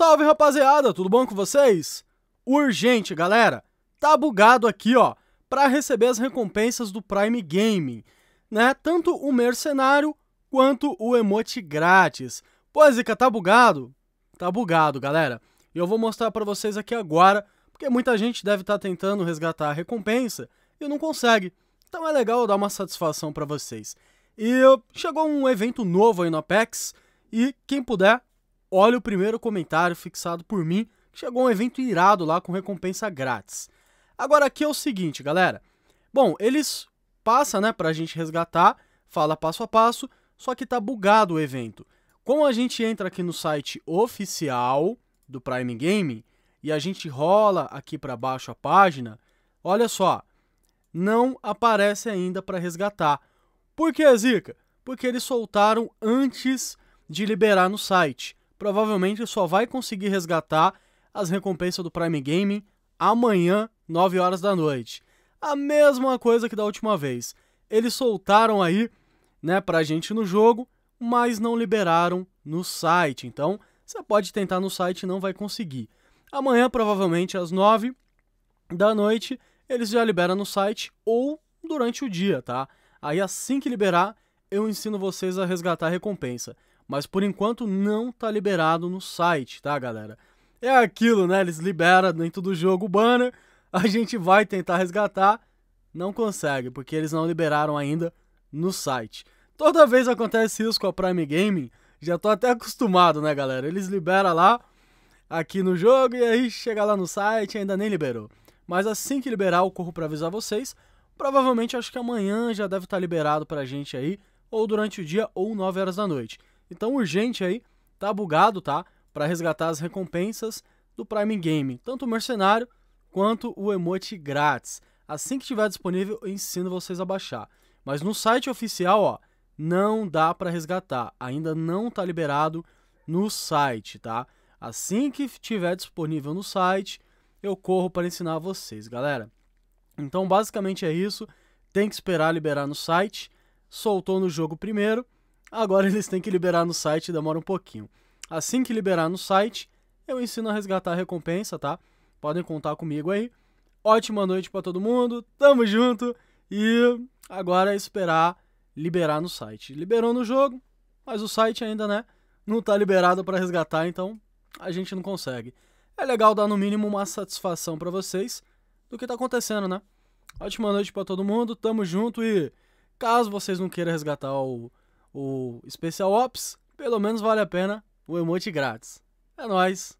Salve rapaziada, tudo bom com vocês? Urgente galera, tá bugado aqui ó, para receber as recompensas do Prime Gaming, né? Tanto o Mercenário quanto o emote grátis. Pô, Zica, tá bugado? Tá bugado galera, e eu vou mostrar para vocês aqui agora, porque muita gente deve estar tá tentando resgatar a recompensa e não consegue, então é legal dar uma satisfação para vocês. E chegou um evento novo aí no Apex, e quem puder Olha o primeiro comentário fixado por mim, que chegou um evento irado lá com recompensa grátis. Agora aqui é o seguinte, galera. Bom, eles passam, né, pra gente resgatar, fala passo a passo, só que tá bugado o evento. Como a gente entra aqui no site oficial do Prime Game e a gente rola aqui para baixo a página, olha só, não aparece ainda para resgatar. Por que, Zica? Porque eles soltaram antes de liberar no site provavelmente só vai conseguir resgatar as recompensas do Prime Gaming amanhã, 9 horas da noite. A mesma coisa que da última vez. Eles soltaram aí, né, pra gente no jogo, mas não liberaram no site. Então, você pode tentar no site, não vai conseguir. Amanhã, provavelmente às 9 da noite, eles já liberam no site ou durante o dia, tá? Aí assim que liberar, eu ensino vocês a resgatar a recompensa. Mas por enquanto não tá liberado no site, tá, galera? É aquilo, né? Eles liberam dentro do jogo o banner, a gente vai tentar resgatar, não consegue, porque eles não liberaram ainda no site. Toda vez acontece isso com a Prime Gaming, já tô até acostumado, né, galera? Eles liberam lá aqui no jogo e aí chega lá no site ainda nem liberou. Mas assim que liberar, eu corro para avisar vocês. Provavelmente acho que amanhã já deve estar tá liberado pra gente aí, ou durante o dia ou 9 horas da noite. Então, urgente aí, tá bugado, tá? Para resgatar as recompensas do Prime Game, tanto o mercenário quanto o emote grátis. Assim que tiver disponível, eu ensino vocês a baixar. Mas no site oficial, ó, não dá para resgatar, ainda não tá liberado no site, tá? Assim que tiver disponível no site, eu corro para ensinar vocês, galera. Então, basicamente é isso. Tem que esperar liberar no site. Soltou no jogo primeiro, Agora eles têm que liberar no site, demora um pouquinho. Assim que liberar no site, eu ensino a resgatar a recompensa, tá? Podem contar comigo aí. Ótima noite para todo mundo, tamo junto e agora é esperar liberar no site. Liberou no jogo, mas o site ainda, né, não tá liberado para resgatar, então a gente não consegue. É legal dar no mínimo uma satisfação para vocês do que tá acontecendo, né? Ótima noite para todo mundo, tamo junto e caso vocês não queiram resgatar o o Special Ops, pelo menos vale a pena o emote grátis. É nóis!